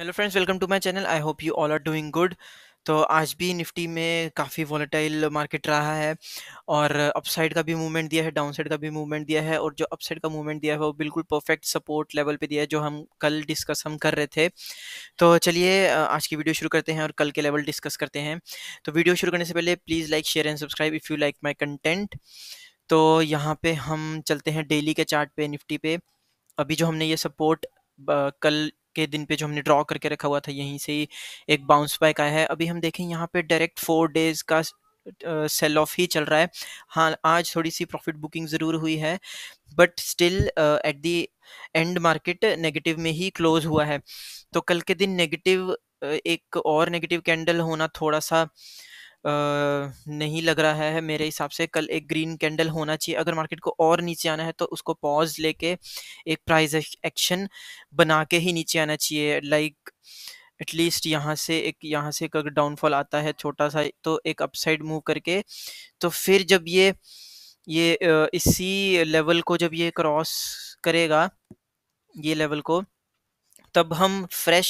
hello friends welcome to my channel I hope you all are doing good तो आज भी Nifty में काफ़ी वॉलेटाइल मार्केट रहा है और अपसाइड का भी मूवमेंट दिया है डाउनसाइड का भी मूवमेंट दिया है और जो अपसाइड का मूवमेंट दिया है वो बिल्कुल परफेक्ट सपोर्ट लेवल पे दिया है जो हम कल डिस्कस हम कर रहे थे तो चलिए आज की वीडियो शुरू करते हैं और कल के लेवल डिस्कस करते हैं तो वीडियो शुरू करने से पहले please like share and subscribe if you like my content तो यहाँ पर हम चलते हैं डेली के चार्ट निफ्टी पे अभी जो हमने ये सपोर्ट कल के दिन पे जो हमने ड्रॉ करके रखा हुआ था यहीं से ही एक बाउंस बैक आया है अभी हम देखें यहाँ पे डायरेक्ट फोर डेज का सेल ऑफ ही चल रहा है हाँ आज थोड़ी सी प्रॉफिट बुकिंग ज़रूर हुई है but still at the end market negative में ही क्लोज हुआ है तो कल के दिन नेगेटिव एक और नेगेटिव कैंडल होना थोड़ा सा uh, नहीं लग रहा है मेरे हिसाब से कल एक ग्रीन कैंडल होना चाहिए अगर मार्केट को और नीचे आना है तो उसको पॉज लेके एक प्राइस एक्शन बना के ही नीचे आना चाहिए लाइक एटलीस्ट यहाँ से एक यहाँ से अगर डाउनफॉल आता है छोटा सा तो एक अपसाइड मूव करके तो फिर जब ये ये इसी लेवल को जब ये क्रॉस करेगा ये लेवल को तब हम फ्रेश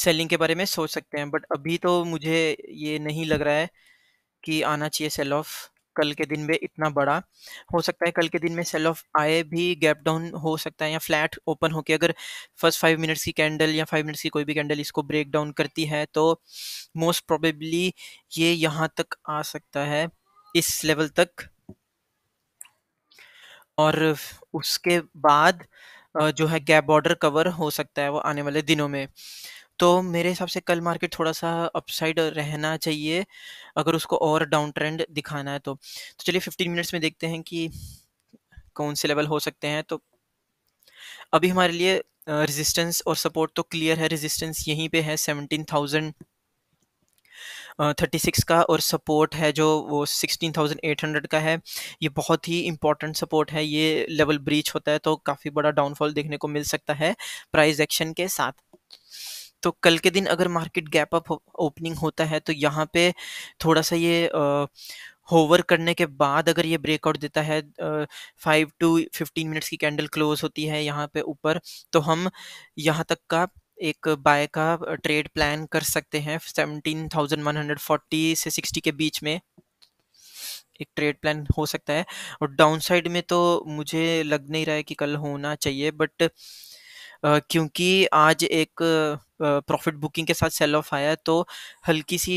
सेलिंग के बारे में सोच सकते हैं बट अभी तो मुझे ये नहीं लग रहा है कि आना चाहिए सेल ऑफ कल के दिन में इतना बड़ा हो सकता है कल के दिन में सेल ऑफ आए भी गैप डाउन हो सकता है या फ्लैट ओपन होके अगर फर्स्ट फाइव मिनट्स की कैंडल या फाइव मिनट्स की कोई भी कैंडल इसको ब्रेक डाउन करती है तो मोस्ट प्रोबेबली ये यहाँ तक आ सकता है इस लेवल तक और उसके बाद जो है गैप बॉर्डर कवर हो सकता है वो आने वाले दिनों में तो मेरे हिसाब से कल मार्केट थोड़ा सा अपसाइड रहना चाहिए अगर उसको और डाउन ट्रेंड दिखाना है तो तो चलिए 15 मिनट्स में देखते हैं कि कौन से लेवल हो सकते हैं तो अभी हमारे लिए रेजिस्टेंस और सपोर्ट तो क्लियर है रेजिस्टेंस यहीं पे है सेवनटीन थाउजेंड थर्टी सिक्स का और सपोर्ट है जो वो सिक्सटीन थाउजेंड एट हंड्रेड का है ये बहुत ही इंपॉर्टेंट सपोर्ट है ये लेवल ब्रीच होता है तो काफ़ी बड़ा डाउनफॉल देखने को मिल सकता है प्राइस एक्शन के साथ तो कल के दिन अगर मार्केट गैप अप ओपनिंग होता है तो यहाँ पे थोड़ा सा ये होवर करने के बाद अगर ये ब्रेकआउट देता है फाइव टू फिफ्टीन मिनट्स की कैंडल क्लोज होती है यहाँ पे ऊपर तो हम यहाँ तक का एक बाय का ट्रेड प्लान कर सकते हैं seventeen thousand one hundred forty से सिक्सटी के बीच में एक ट्रेड प्लान हो सकता है और डाउन साइड में तो मुझे लग नहीं रहा है कि कल होना चाहिए बट क्योंकि आज एक प्रॉफिट बुकिंग के साथ सेल ऑफ आया तो हल्की सी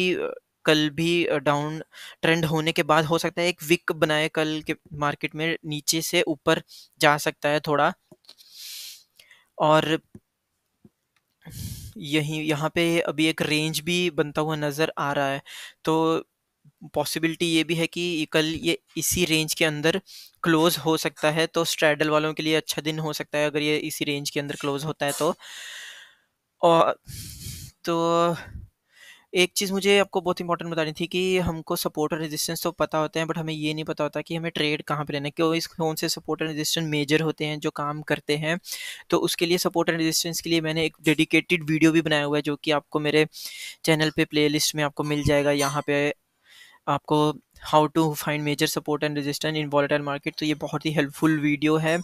कल भी डाउन ट्रेंड होने के बाद हो सकता है एक विक बनाए कल के मार्केट में नीचे से ऊपर जा सकता है थोड़ा और यहीं यहाँ पे अभी एक रेंज भी बनता हुआ नज़र आ रहा है तो पॉसिबिलिटी ये भी है कि कल ये इसी रेंज के अंदर क्लोज हो सकता है तो स्ट्रैडल वालों के लिए अच्छा दिन हो सकता है अगर ये इसी रेंज के अंदर क्लोज होता है तो और तो एक चीज़ मुझे आपको बहुत इंपॉर्टेंट बतानी थी कि हमको सपोर्ट और रेजिस्टेंस तो पता होते हैं बट हमें ये नहीं पता होता कि हमें ट्रेड कहाँ पर लेना है क्यों इस कौन से सपोर्ट एंड रेजिस्टेंस मेजर होते हैं जो काम करते हैं तो उसके लिए सपोर्ट एंड रेजिस्टेंस के लिए मैंने एक डेडिकेटेड वीडियो भी बनाया हुआ है जो कि आपको मेरे चैनल पर प्ले में आपको मिल जाएगा यहाँ पर आपको how to find major support and resistance in volatile market तो ये बहुत ही हेल्पफुल वीडियो है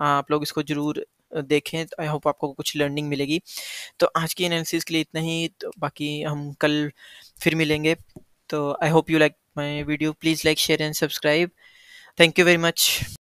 आप लोग इसको ज़रूर देखें तो आई होप आपको कुछ लर्निंग मिलेगी तो आज की एनालिसिस के लिए इतना ही तो बाकी हम कल फिर मिलेंगे तो I hope you like my video please like share and subscribe thank you very much